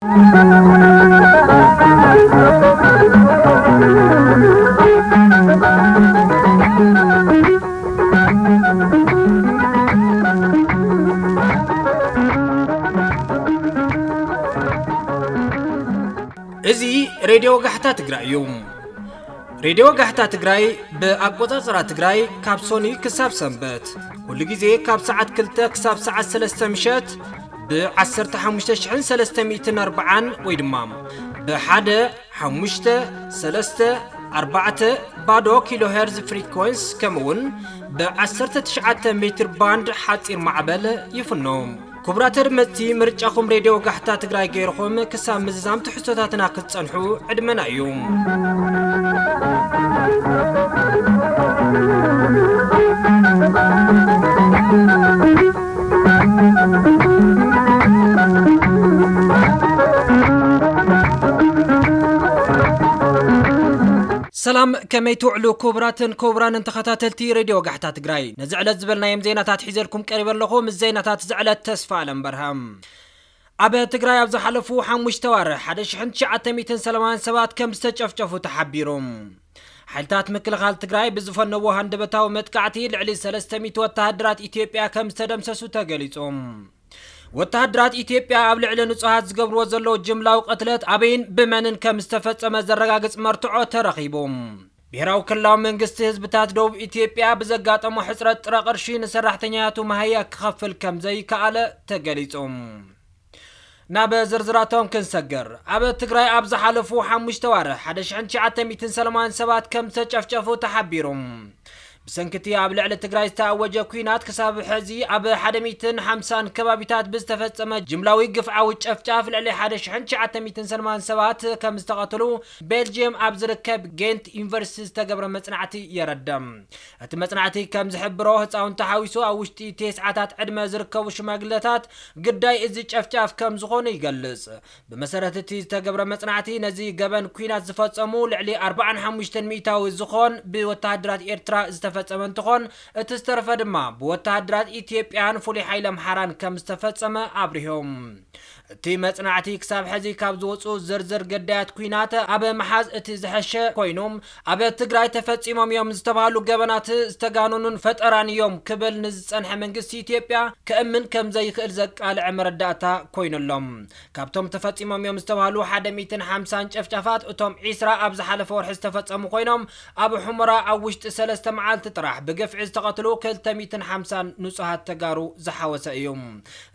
እዚ ሬድዮ ጋሕታ ትግራይ እዩ ሬድዮ ጋሕታ ትግራይ ብኣቆፃፅራ ትግራይ ካብ ሶኒ ክሳብ ሰንበት ኩሉ ግዜ ካብ ሰዓት 2 ክሳብ ሰዓት 3 ምሸት ب10 5340 ወይ ድማ ب1 5 3 4 ባዶ ኪሎ ሄርዝ ፍሪኮንስ ከምውን ብ19 ሜትር ባንድ ሓፂር ማዕበል ይፍኖ ክቡራት ኣድመፅቲ ምርጫኹም ሬድዮ ጋሕታ ትግራይ ገይርኹም ክሳብ ምዝዛም ትሕዝቶታትና ክትጸንሑ ዕድመና እዩ سلام كمي تعلو كبراتن كبران انتخطات التي راديو قحتات قراي نزعل الزبلنا يم زيناتات حزيركم كريبا لغوم الزيناتات زعل التسفى لنبرهم أبي تقرأي أبزح لفوحا مشتور حدش حنت شعة ميتن سلوان سبات كم ستشف شفو تحبيروم حلتات مكل غال تقرأي بزفن نوو هندبتا ومتقعتي لعلي سلستميت والتهدرات إثيوبيا كم ستدم سسو تقليتوم ወታደራት ኢትዮጵያ ኣብ ልዕሊ ንጹሃት ዝገብርዎ ዘለዉ ጅምላዊ ቅትለት ኣበይን ብመንን ከም ዝተፈጸመ ዘረጋግጽ መርትዖ ተረኺቦም ብሔራዊ ክልላዊ መንግስቲ ህዝብታት ደቡብ ኢትዮጵያ ብዘጋጠሞ ሕፅረት ጥረ ቅርሺ ንሰራሕተኛያቱ ማህያ ክኸፍል ከም ዘይከኣለ ተገሊጾም ናብ ዝርዝራቶም ክንሰገር ኣብ ትግራይ ኣብ ዝሓለፉ ሓሙሽተ ወርሕ 1980 ሰባት ከም ዝተጨፍጨፉ ተሓቢሮም سنكتي اب لعلة تقرأي استعواجة كوينات كساب حزي اب حدا ميتن حمسان كبابيتات بستفت اما جملاوي قف عوش افتاف لعلي حدا شحنش عطا سلمان سوات كمستغطلو بلجيم اب زركب جنت انفرسيز تقبر مصنعتي يردم هت مصنعتي كم زحب روه تساون تحاويسو اوشتي تيس عطات عدم زركب وشماقلتات قداي ازي افتاف كم زخون يقلس بمسارة تيز تقبر مصنعتي نزي قبن كوينات زفت امو لعلي اربعان حموشتن ميتاو الزخون بوتهدرات ايرترا استفت استفتصم انتخون استرفد ما بوتهدرات ايتيب ايان فولي حيلم حران كم استفتصم ابريهم እቲ መጽናዕቲ ክሳብ ሕዚ ካብ ዝወፁ ዝርዝር ገዳያት ኩናት ኣብ መሓዝ እቲ ዝሐሸ ኮይኑ ኣብ ትግራይ ተፈጺሞም እዮም ዝተባሃሉ ገበናት ዝተጋነኑን ፈጠራን እዮም ክብል ንዝጸንሐ መንግስቲ ኢትዮጵያ ክእምን ከም ዘይክእል ዘቃልዕ መረዳእታ ኮይኑሎም ካብቶም ተፈጺሞም እዮም ዝተባሃሉ 150 ጨፍጫፋት እቶም 20 ኣብ ዝሓለፈ ወርሒ ዝተፈጸሙ ኮይኖም ኣብ ሑመራ ኣብ ውሽጢ ሰለስተ መዓልቲ ጥራሕ ብግፍዒ ዝተቐትሉ 250 ንጹሃት ተጋሩ ዝሓወሰ እዩ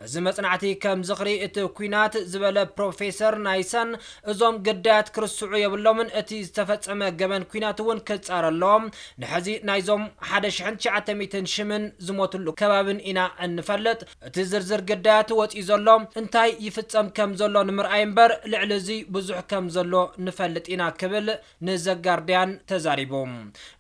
እዚ መጽናዕቲ ከም ዝኽሪ እቲ ኩናት ዝበለ ፕሮፌሰር ናይሰን እዞም ግዳያት ክርስዑ የብሎምን እቲ ዝተፈፀመ ገበን ኩናት እውን ክፃር ኣለዎም ንሕዚ ናይዞም 1900 ሽምን ዝሞትሉ ከባብን ኢና እንፈልጥ እቲ ዝርዝር ግዳያት ወፂኡ ዘሎ እንታይ ይፍፀም ከም ዘሎ ንምርኣይ እምበር ልዕሊ እዚ ብዙሕ ከም ዘሎ ንፈልጥ ኢና ክብል ንዘጋርድያን ተዛሪቡ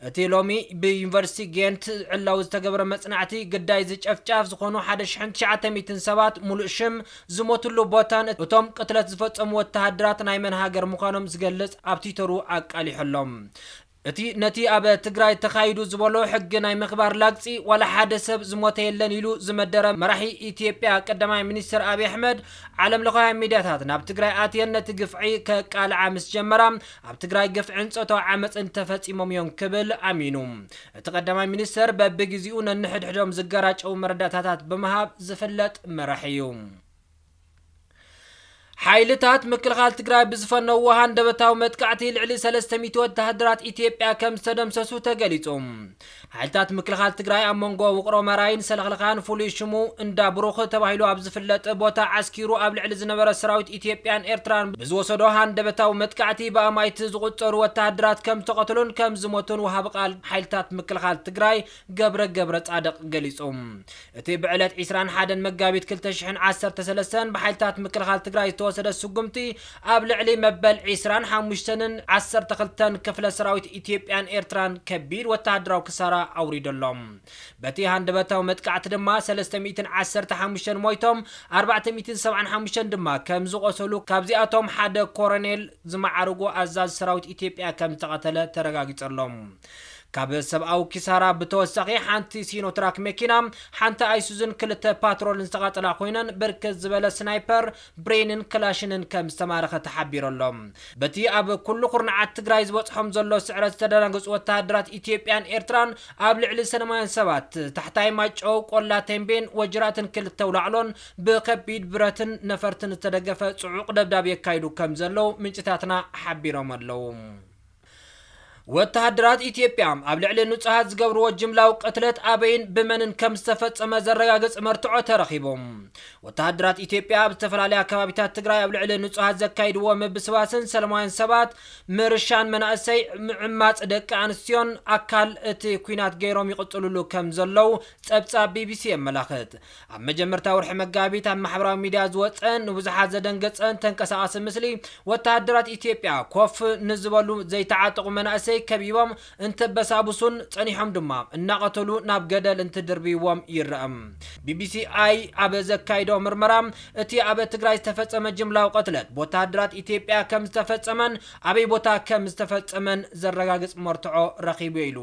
እቲ ሎሚ ብዩኒቨርሲቲ ጌንት ዕላው ዝተገብረ መፅናዕቲ ግዳይ ዝጨፍጫፍ ዝኾኑ 1900 ሰባት ሙሉእ ሽም ዝሞትሉ بوتان اتوم قتلت زفوت ام وتهدرات نايمن هاجر مقانم زغلص ابتيترو اك اليحلم اتي نتي اب تگراي تخايدو زبولو حق ناي مخبار لاقسي ولا حد سب زموت يلن يلو زمدره مرحي ايتيوبيا قدماي منستر ابي احمد عالم لخايا ميدياتات ناب تگراي اتي نتي گفعي كقال عامس جمرا اب تگراي گفعن صوتو عامس انت فصيموم يوم كبل امينو تقدماي منستر ببگيزيون نحد حدوم زگراچو مرداتات بمهاب زفلت مرحيوم ሓይልታት ምክልኻል ትግራይ ብዝፈነውዎ ሃንደበታዊ መጥቃዕቲ ልዕሊ 300 ወተሃደራት ኢትዮጵያ ከም ዝተደምሰሱ ተገሊጾም ሓይልታት ምክልኻል ትግራይ ኣብ መንጎ ውቅሮ መራይን ሰለኽልኻን ፍሉይ ሽሙ እንዳ ብሩኽ ተባሂሉ ኣብ ዝፍለጥ ቦታ ዓስኪሩ ኣብ ልዕሊ ዝነበረ ሰራዊት ኢትዮጵያን ኤርትራን ብዝወሰዶ ሃንደበታዊ መጥቃዕቲ ብኣማይቲ ዝቁፀሩ ወተሃደራት ከም ዝተቐትሉን ከም ዝሞቱን ውሃብ ቃል ሓይልታት ምክልኻል ትግራይ ገብረ ገብረ ጻድቕ ገሊጾም እቲ ብዕለት 21 መጋቢት 2013 ብሓይልታት ምክልኻል ትግራይ ዝተወ ዝወሰደ ስጉምቲ ኣብ ልዕሊ መበል 25ን 12 ክፍለ ሰራዊት ኢትዮጵያን ኤርትራን ከቢድ ወተሃደራዊ ክሳራ ኣውሪደሎም በቲ ሃንደበታዊ መጥቃዕቲ ድማ 315 ሞይቶም 475 ድማ ከም ዝቆሰሉ ካብዚኣቶም ሓደ ኮረኔል ዝመዓርጉ ኣዛዝ ሰራዊት ኢትዮጵያ ከም ዝተቐተለ ተረጋጊፀሎም ካብ ሰብኣዊ ኪሳራ ብተወሳኺ ሓንቲ ሲኖትራክ መኪና ሓንቲ ኣይሱዝን ክልተ ፓትሮልን ዝተቓፅላ ኮይነን ብርክት ዝበለ ስናይፐር ብሬንን ክላሽንን ከም ዝተማረኸ ተሓቢሩ በቲ ኣብ ኩሉ ኩርናዓት ትግራይ ዝበፅሖም ዘሎ ስዕረት ዝተደናገፁ ወተሃደራት ኢትዮጵያን ኤርትራን ኣብ ልዕሊ ሰለማያን ሰባት ታሕታይ ማይጨው ቆላ ተንቤን ወጅራትን ክልተ ውላዕሎን ብከቢድ ብረትን ነፈርትን ዝተደገፈ ፅዑቅ ደብዳቤ የካይዱ ከም ዘለው ምንጭታትና ሓቢሮም ኣለው። ወታደራት ኢትዮጵያ ኣብ ልዕሊ ንጹሃት ዝገብርዎ ጅምላዊ ቅትለት ኣበይን ብመንን ከም ዝተፈጸመ ዘረጋግጽ መርትዖ ተረኺቦም ወታሃደራት ኢትዮጵያ ኣብ ዝተፈላለያ ከባቢታት ትግራይ ኣብ ልዕሊ ንጹሃት ዘካይድዎ ምብስባስን ሰለማውያን ሰባት ምርሻን መናእሰይ ምዕማፅ ደቂ ኣንስትዮን ኣካል እቲ ኩናት ገይሮም ይቕጽልሉ ከም ዘለዉ ጸብጻብ ቢቢሲ የመላኽት ኣብ መጀመርታ ወርሒ መጋቢት ኣብ ማሕበራዊ ሚድያ ዝወፀን ንብዙሓት ዘደንገፀን ተንቀሳቐሲ ምስሊ ወታሃደራት ኢትዮጵያ ኮፍ ንዝበሉ ዘይተዓጠቑ መናእሰይ መናእሰይ ከቢቦም እንተበሳብሱን ፀኒሖም ድማ እናቐተሉ ናብ ገደል እንትድርብይዎም ይረአ ቢቢሲ ኣይ ኣብ ዘካይዶ ምርመራ እቲ ኣብ ትግራይ ዝተፈፀመ ጅምላዊ ቀትለት ብወታሃደራት ኢትዮጵያ ከም ዝተፈፀመን ኣበይ ቦታ ከም ዝተፈፀመን ዘረጋግፅ መርትዖ ረኺቡ ኢሉ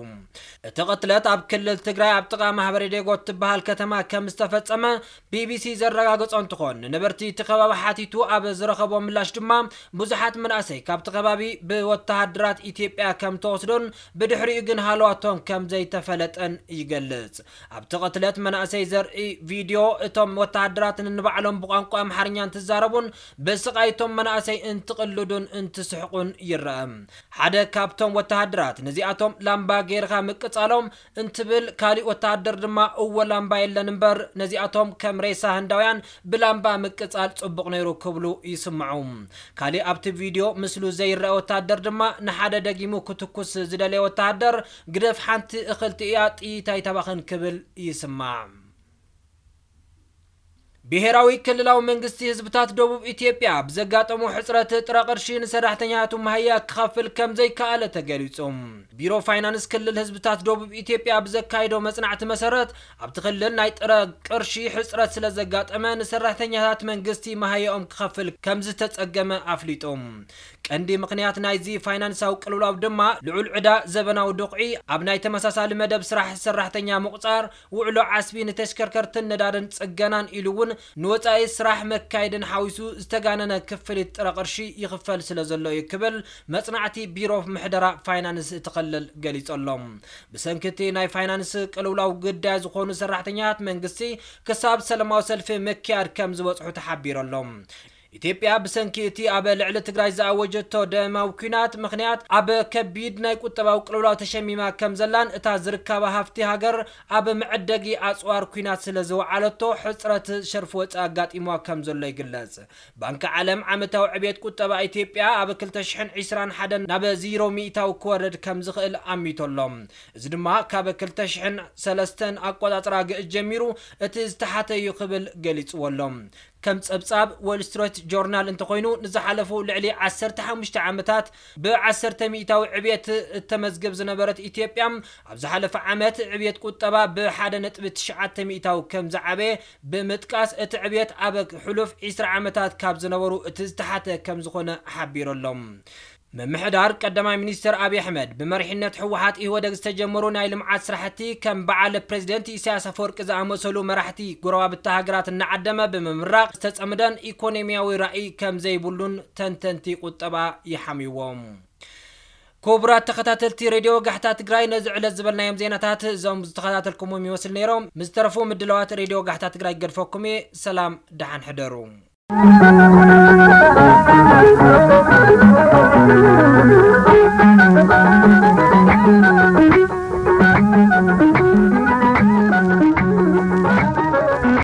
እቲ ቅትለት ኣብ ክልል ትግራይ ኣብ ጥቓ ማሕበረ ዴጎ እትበሃል ከተማ ከም ዝተፈፀመ ቢቢሲ ዘረጋገፆ እንትኾን ንነበርቲ እቲ ከባቢ ሓቲቱ ኣብ ዝረኸቦ ምላሽ ድማ ብዙሓት መናእሰይ ካብቲ ከባቢ ብወተሃደራት ኢትዮጵያ ከም ተወስዶን ብድሕሪኡ ግን ሃልዋቶም ከም ዘይተፈለጠን ይገልጽ ኣብቲ ቅትለት መናእሰይ ዘርኢ ቪድዮ እቶም ወተሃደራትን ንንባዕሎም ብቋንቋ ኣምሓርኛ እንትዛረቡን ብስቃይቶም መናእሰይ እንትቕልዱን እንትስሕቁን ይረአ ሓደ ካብቶም ወተሃደራት ነዚኣቶም ላምባ ጌይርካ ምቅጻሎም እንትብል ካሊእ ወተሃደር ድማ እወ ላምባ የለን እምበር ነዚኣቶም ከም ሬሳ ህንዳውያን ብላምባ ምቅጻል ጽቡቕ ነይሩ ክብሉ ይስምዑ ካሊእ ኣብቲ ቪድዮ ምስሉ ዘይረአ ወተሃደር ድማ ንሓደ ደጊሙ ክትኩ تكس زدالي وتعدر قدف حانت اخلت ايات اي تاي كبل يسمع ብሔራዊ ክልላዊ መንግስቲ ህዝብታት ደቡብ ኢትዮጵያ ብዘጋጠሙ ሕፅረት ጥረ ቅርሺ ንሰራሕተኛቱ ማህያ ክኸፍል ከም ዘይከኣለ ተገሊፆም ቢሮ ፋይናንስ ክልል ህዝብታት ደቡብ ኢትዮጵያ ብዘካይዶ መፅናዕቲ መሰረት ኣብቲ ክልል ናይ ጥረ ቅርሺ ሕፅረት ስለ ዘጋጠመ ንሰራሕተኛታት መንግስቲ ማህያኦም ክኸፍል ከም ዝተፀገመ ኣፍሊጦም ቀንዲ ምክንያት ናይዚ ፋይናንሳዊ ቅልውላው ድማ ልዑል ዕዳ ዘበናዊ ድቑዒ ኣብ ናይ ተመሳሳሊ መደብ ስራሕ ሰራሕተኛ ምቁፃር ውዕሎ ዓስቢ ንተሽከርከርትን ነዳድን ፅገናን ኢሉ እውን كون نوتاي سراح مكايدن حاويسو استغاننا كفل طرقرشي يخفل سلا زلو يكبل مصنعتي بيرو محدرا فاينانس تقلل غليص لهم بسنكتي ناي فاينانس قلولاو غدا زخونو سراحتنيات منغسي كساب سلماو سلفي مكيار كم زوصحو تحبير لهم ኢትዮጵያ ብሰንኪ እቲ ኣብ ልዕሊ ትግራይ ዝኣወጀቶ ደማዊ ኩናት ምክንያት ኣብ ከቢድ ናይ ቁጠባዊ ቅልውላው ተሸሚማ ከም ዘላን እታ ዝርከባ ሃፍቲ ሃገር ኣብ ምዕደጊ ኣፅዋር ኩናት ስለ ዝወዓለቶ ሕፅረት ሸርፊ ወፃኢ ኣጋጢሞዋ ከም ዘሎ ይግለጽ ባንኪ ዓለም ዓመታዊ ዕብየት ቁጠባ ኢትዮጵያ ኣብ 221 ናብ 0 ሚእታዊ ክወረድ ከም ዝኽእል ኣሚቶሎም እዚ ድማ ካብ 203 ኣቆፃፅራ ግእዝ ጀሚሩ እቲ ዝተሓተዩ ክብል ገሊፅዎ ኣሎ ከም ጸብጻብ ወልስትሪት ጆርናል እንተኮይኑ ንዝሓለፉ ልዕሊ 15 ዓመታት ብ100ታዊ ዕብት እተመዝግብ ዝነበረት ኢትዮጵያ ኣብ ዝሓለፈ ዓመት ዕብት ቁጠባ ብ1ደ ጥ 9ሽ0ታዊ ከምዝዓበየ ብምጥቃስ እቲ ዕብት ኣበ ሕሉፍ 20 ዓመታት ካብ ዝነበሩ እቲ ዝተሓተ ከም ዝኾነ ሓቢሩ ሎም ምምሕዳር ቀዳማይ ሚኒስትር ኣብዪ ኣሕመድ ብመሪሕነት ህወሓት እወደግ ዝተጀመሩ ናይ ልምዓት ስራሕቲ ከም በዓል ፕሬዚደንቲ እስያስ ፈወርቂ ዝኣመሰሉ መራሕቲ ጉረባብታ ሃገራት እናዓደመ ብምምራቅ ዝተጸምደን ኢኮኖሚያዊ ራእይ ከም ዘይብሉን ተንተንቲ ቝጠባ ይሓምይዎም ኮቡራት ተኸታተልቲ ሬድዮ ጋሕታት ትግራይ ነዝዕለት ዝበልናዮም ዜናታት እዞም ዝተኸታተልኩምዎም ይመስሊ ነይሮም ምዝተረፉ ምድለዋት ሬድዮ ጋሕታት ትግራይ ገድፈኩም እየ ሰላም ድሓንሕደሩ Thank you.